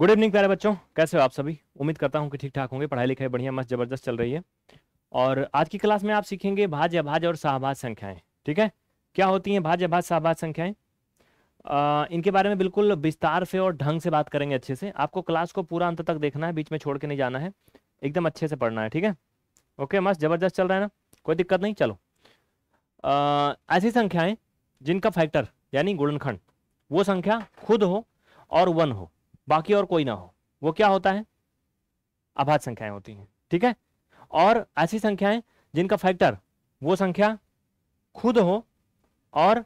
Good evening प्यारे बच्चों कैसे हो आप सभी उम्मीद करता हूँ कि ठीक ठाक होंगे पढ़ाई लिखाई बढ़िया मस्त जबरदस्त चल रही है और आज की क्लास में आप सीखेंगे भाज्य भाज और शाहभाज संख्याएं ठीक है क्या होती हैं भाज्य भाज शाहभाज संख्याएं इनके बारे में बिल्कुल विस्तार से और ढंग से बात करेंगे अच्छे से आपको क्लास को पूरा अंत तक देखना है बीच में छोड़ के नहीं जाना है एकदम अच्छे से पढ़ना है ठीक है ओके मस्त जबरदस्त चल रहा है ना कोई दिक्कत नहीं चलो ऐसी संख्याएं जिनका फैक्टर यानी गुणनखंड वो संख्या खुद हो और वन हो बाकी और कोई ना हो वो क्या होता है अभाज संख्याएं होती हैं ठीक है और ऐसी संख्याएं जिनका फैक्टर वो संख्या खुद हो और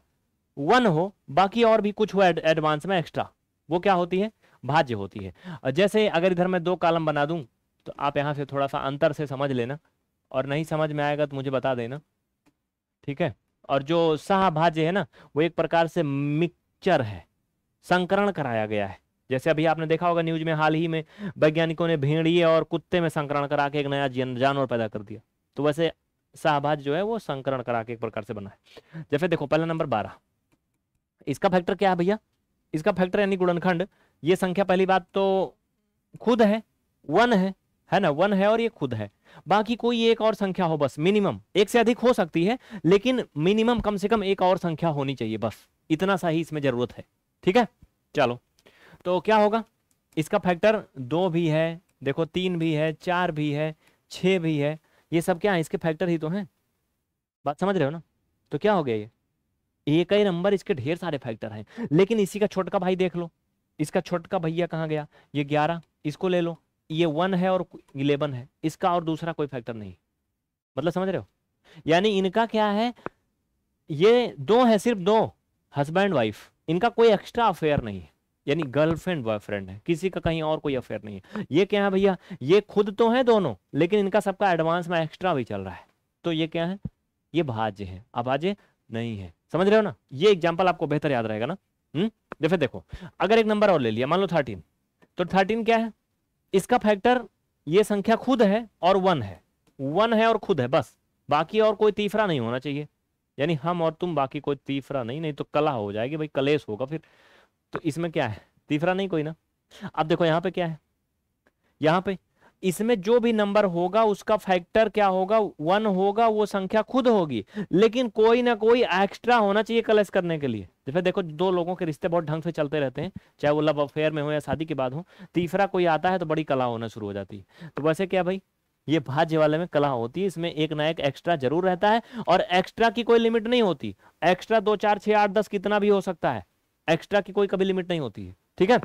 वन हो बाकी और भी कुछ हो एडवांस में एक्स्ट्रा वो क्या होती है भाज्य होती है जैसे अगर इधर मैं दो कालम बना दूं तो आप यहां से थोड़ा सा अंतर से समझ लेना और नहीं समझ में आएगा तो मुझे बता देना ठीक है और जो सहभाज्य है ना वो एक प्रकार से मिक्सचर है संकरण कराया गया है जैसे अभी आपने देखा होगा न्यूज में हाल ही में वैज्ञानिकों ने भेड़िए और कुत्ते में संकरण करा के एक नया जानवर पैदा कर दिया तो वैसे शाहबाज जो है वो संक्रमण करा के एक प्रकार से बना है जैसे देखो पहला नंबर बारह इसका फैक्टर क्या है भैया इसका फैक्टर यानी गुणनखंड ये संख्या पहली बात तो खुद है वन है है ना वन है और ये खुद है बाकी कोई एक और संख्या हो बस मिनिमम एक से अधिक हो सकती है लेकिन मिनिमम कम से कम एक और संख्या होनी चाहिए बस इतना सा ही इसमें जरूरत है ठीक है चलो तो क्या होगा इसका फैक्टर दो भी है देखो तीन भी है चार भी है छ भी है ये सब क्या है इसके फैक्टर ही तो हैं बात समझ रहे हो ना तो क्या हो गया ये एक ही नंबर इसके ढेर सारे फैक्टर हैं लेकिन इसी का छोटका भाई देख लो इसका छोटका भैया कहाँ गया ये ग्यारह इसको ले लो ये वन है और इलेवन है इसका और दूसरा कोई फैक्टर नहीं मतलब समझ रहे हो यानी इनका क्या है ये दो है सिर्फ दो हस्बैंड वाइफ इनका कोई एक्स्ट्रा अफेयर नहीं है यानी गर्लफ्रेंड बॉयफ्रेंड है किसी का कहीं और कोई अफेयर नहीं है ये क्या है भैया ये खुद तो है दोनों लेकिन इनका सबका एडवांस में एक्स्ट्रा भी चल रहा है तो ये क्या है ये भाज्य है अभाज्य नहीं है समझ रहे हो ना ये एग्जाम्पल आपको बेहतर याद रहेगा ना जैसे हम्म? देखो अगर एक नंबर और ले लिया मान लो थर्टीन तो थर्टीन क्या है इसका फैक्टर ये संख्या खुद है और वन है वन है और खुद है बस बाकी और कोई तीसरा नहीं होना चाहिए यानी हम और तुम बाकी कोई तीसरा नहीं नहीं तो कला हो जाएगी भाई कलेश होगा फिर तो इसमें क्या है तीसरा नहीं कोई ना अब देखो यहाँ पे क्या है यहाँ पे इसमें जो भी नंबर होगा उसका फैक्टर क्या होगा वन होगा वो संख्या खुद होगी लेकिन कोई ना कोई एक्स्ट्रा होना चाहिए कलेक्ट करने के लिए जैसे तो देखो दो लोगों के रिश्ते बहुत ढंग से चलते रहते हैं चाहे वो लव अफेयर में हो या शादी के बाद हो तीसरा कोई आता है तो बड़ी कला होना शुरू हो जाती है तो वैसे क्या भाई ये भाज्य वाले में कला होती है इसमें एक ना एक एक्स्ट्रा जरूर रहता है और एक्स्ट्रा की कोई लिमिट नहीं होती एक्स्ट्रा दो चार छह आठ दस कितना भी हो सकता है एक्स्ट्रा की कोई कभी लिमिट नहीं होती है ठीक है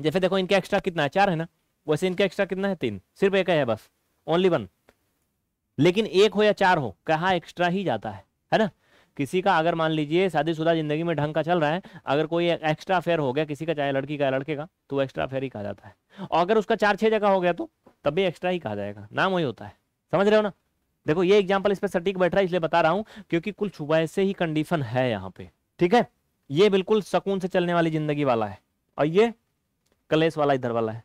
जैसे देखो इनका एक्स्ट्रा कितना है चार है ना वैसे इनका एक्स्ट्रा कितना है तीन सिर्फ एक है बस ओनली वन लेकिन एक हो या चार हो कहा एक्स्ट्रा ही जाता है है ना किसी का अगर मान लीजिए शादीशुदा जिंदगी में ढंग का चल रहा है अगर कोई एक्स्ट्रा फेयर हो गया किसी का चाहे लड़की का लड़के का तो एक्स्ट्रा फेयर ही कहा जाता है और अगर उसका चार छह जगह हो गया तो तब भी एक्स्ट्रा ही कहा जाएगा नाम वही होता है समझ रहे हो ना देखो ये एग्जाम्पल इस पर सटीक बैठ रहा है इसलिए बता रहा हूँ क्योंकि कुल छुपा से ही कंडीशन है यहाँ पे ठीक है ये बिल्कुल सुकून से चलने वाली ज़िंदगी वाला है और ये कलेश वाला इधर वाला है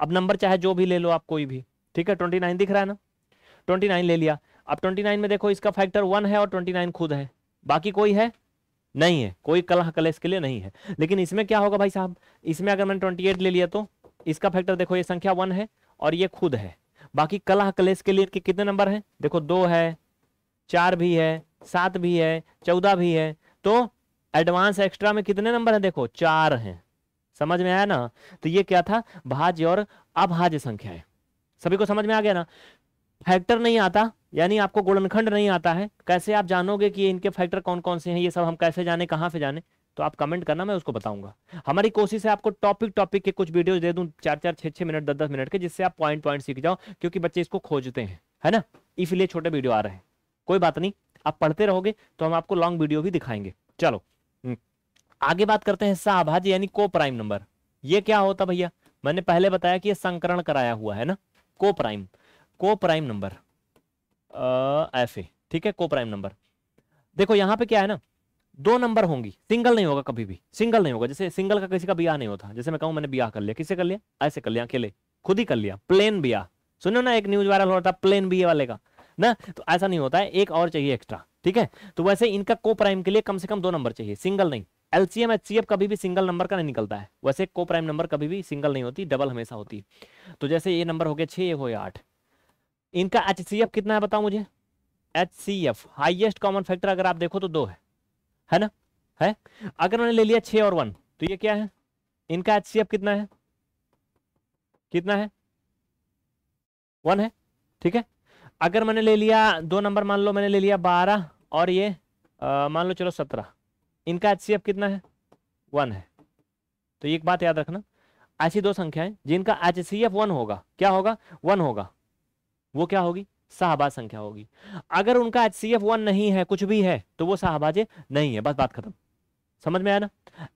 अब नंबर चाहे जो भी ले लो आप कोई भी ठीक है ट्वेंटी नाइन दिख रहा है ना ट्वेंटी नाइन ले लिया अब ट्वेंटी नाइन में देखो इसका फैक्टर वन है और ट्वेंटी नाइन खुद है बाकी कोई है नहीं है कोई कलह कलेश के लिए नहीं है लेकिन इसमें क्या होगा भाई साहब इसमें अगर मैंने ट्वेंटी एट ले लिया तो इसका फैक्टर देखो ये संख्या वन है और ये खुद है बाकी कलह कलेश के लिए कितने नंबर है देखो दो है चार भी है सात भी है चौदह भी है तो एडवांस एक्स्ट्रा में कितने नंबर हैं देखो चार हैं समझ में आया ना तो ये क्या था भाज्य और अभाज्य संख्या है सभी को समझ में आ गया ना फैक्टर नहीं आता यानी आपको गुणनखंड नहीं आता है कैसे आप जानोगे कि इनके फैक्टर कौन कौन से हैं ये सब हम कैसे जाने कहाँ से जाने तो आप कमेंट करना मैं उसको बताऊंगा हमारी कोशिश है आपको टॉपिक टॉपिक के कुछ वीडियोस दे दूं चार चार छह छह मिनट दस दस मिनट के जिससे आप पॉइंट पॉइंट सीख जाओ क्योंकि बच्चे इसको खोजते हैं है ना इसलिए छोटे वीडियो आ रहे हैं कोई बात नहीं आप पढ़ते रहोगे तो हम आपको लॉन्ग वीडियो भी दिखाएंगे चलो आगे बात करते हैं साभाज्य यानी को प्राइम नंबर ये क्या होता भैया मैंने पहले बताया कि ये संकरण कराया हुआ है ना को प्राइम को प्राइम नंबर एफ ए ठीक है को प्राइम नंबर देखो यहां पे क्या है ना दो नंबर होंगी सिंगल नहीं होगा कभी भी सिंगल नहीं होगा जैसे सिंगल का किसी का ब्याह नहीं होता जैसे मैं कहूं मैंने ब्याह कर लिया किसे कर लिया ऐसे कर लिया अकेले खुद ही कर लिया प्लेन ब्याह सुनो ना एक न्यूज वायरल हो रहा था प्लेन बी वाले का ना तो ऐसा नहीं होता है एक और चाहिए एक्स्ट्रा ठीक है तो वैसे इनका को प्राइम के लिए कम से कम दो नंबर चाहिए सिंगल नहीं एलसीएम एचसीएफ कभी भी सिंगल नंबर का नहीं निकलता है वैसे को प्राइम नंबर कभी भी सिंगल नहीं होती डबल हमेशा होती तो जैसे ये नंबर हो गया छः हो गया आठ इनका एफ कितना है बताओ मुझे H F highest common factor अगर आप देखो तो दो है है ना है अगर उन्होंने ले लिया छः और वन तो ये क्या है इनका एफ कितना है कितना है वन है ठीक है अगर मैंने ले लिया दो नंबर मान लो मैंने ले लिया बारह और ये मान लो चलो सत्रह इनका एच कितना है वन है तो एक बात याद रखना ऐसी दो संख्याएं जिनका एच सी एफ वन होगा क्या होगा वन होगा वो क्या होगी शाहबाज संख्या होगी अगर उनका एच सी एफ वन नहीं है कुछ भी है तो वो शाहबाजे नहीं है बस बात खत्म समझ में आया ना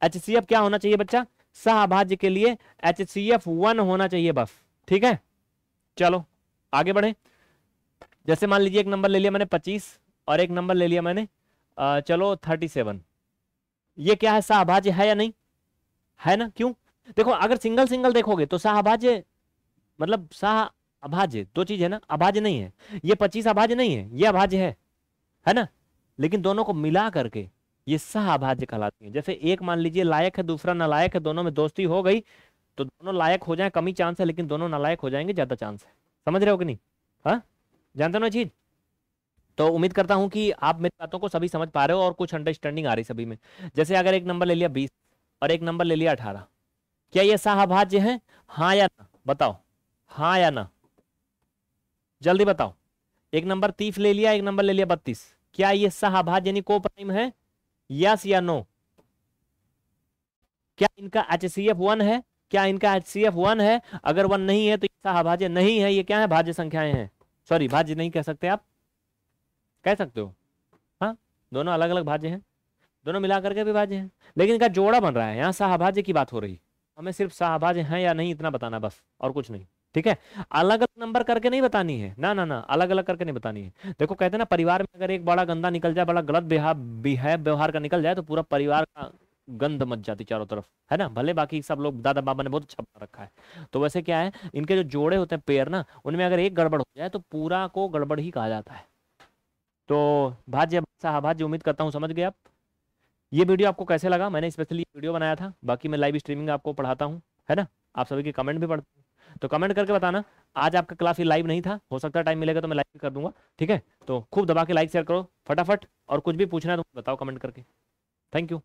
एच सी एफ क्या होना चाहिए बच्चा शाहबाज के लिए एच सी एफ वन होना चाहिए बस ठीक है चलो आगे बढ़े जैसे मान लीजिए एक नंबर ले लिया मैंने पच्चीस और एक नंबर ले लिया मैंने चलो थर्टी सेवन ये क्या है शाहभाज्य है या नहीं है ना क्यों देखो अगर सिंगल सिंगल देखोगे तो शाहभाज्य मतलब शाह अभाज्य दो चीज है ना अभाज्य नहीं है ये पच्चीस अभाज्य नहीं है ये अभाज्य है है ना लेकिन दोनों को मिला करके ये सह अभाज्य कहलाती है जैसे एक मान लीजिए लायक है दूसरा नालायक है दोनों में दोस्ती हो गई तो दोनों लायक हो जाए कमी चांस है लेकिन दोनों नालायक हो जाएंगे ज्यादा चांस है समझ रहे हो कि नहीं हाँ जानते ना चीज तो उम्मीद करता हूं कि आप मेरी बातों को सभी समझ पा रहे हो और कुछ अंडरस्टैंडिंग आ रही सभी में जैसे अगर एक नंबर ले लिया बीस और एक नंबर ले लिया अठारह क्या ये साहभाज्य है हाँ या ना बताओ हाँ या ना जल्दी बताओ एक नंबर तीस ले लिया एक नंबर ले लिया बत्तीस क्या ये साहभाज्य यानी को प्राइम है यस या नो क्या इनका एच सी एफ वन है क्या इनका एच सी एफ वन है अगर वन नहीं है तो साहभाज्य नहीं है ये क्या है भाज्य संख्याएं हैं सॉरी भाज्य नहीं कह सकते आप कह सकते हो हाँ दोनों अलग अलग भाज्य हैं दोनों मिला करके भी भाज्य हैं लेकिन इनका जोड़ा बन रहा है यहाँ साहभाज्य की बात हो रही हमें सिर्फ साहभाज्य हैं या नहीं इतना बताना बस और कुछ नहीं ठीक है अलग अलग नंबर करके नहीं बतानी है ना ना ना अलग अलग करके नहीं बतानी है देखो कहते हैं ना परिवार में अगर एक बड़ा गंदा निकल जाए बड़ा गलत व्यवहार व्यवहार का निकल जाए तो पूरा परिवार का गंध मच जाती चारों तरफ है ना भले बाकी सब लोग दादा बाबा ने बहुत अच्छा बना रखा है तो वैसे क्या है इनके जो जोड़े होते हैं पेयर ना उनमें अगर एक गड़बड़ हो जाए तो पूरा को गड़बड़ ही कहा जाता है तो भाज्य भाज्य उम्मीद करता हूँ समझ गए आप ये वीडियो आपको कैसे लगा मैंने स्पेशली वीडियो बनाया था बाकी मैं लाइव स्ट्रीमिंग आपको पढ़ाता हूँ है ना आप सभी के कमेंट भी पढ़ता हूँ तो कमेंट करके बताना आज आपका क्लास ये लाइव नहीं था हो सकता है टाइम मिलेगा तो मैं लाइव कर दूंगा ठीक है तो खूब दबा के लाइक शेयर करो फटाफट और कुछ भी पूछना है तो बताओ कमेंट करके थैंक यू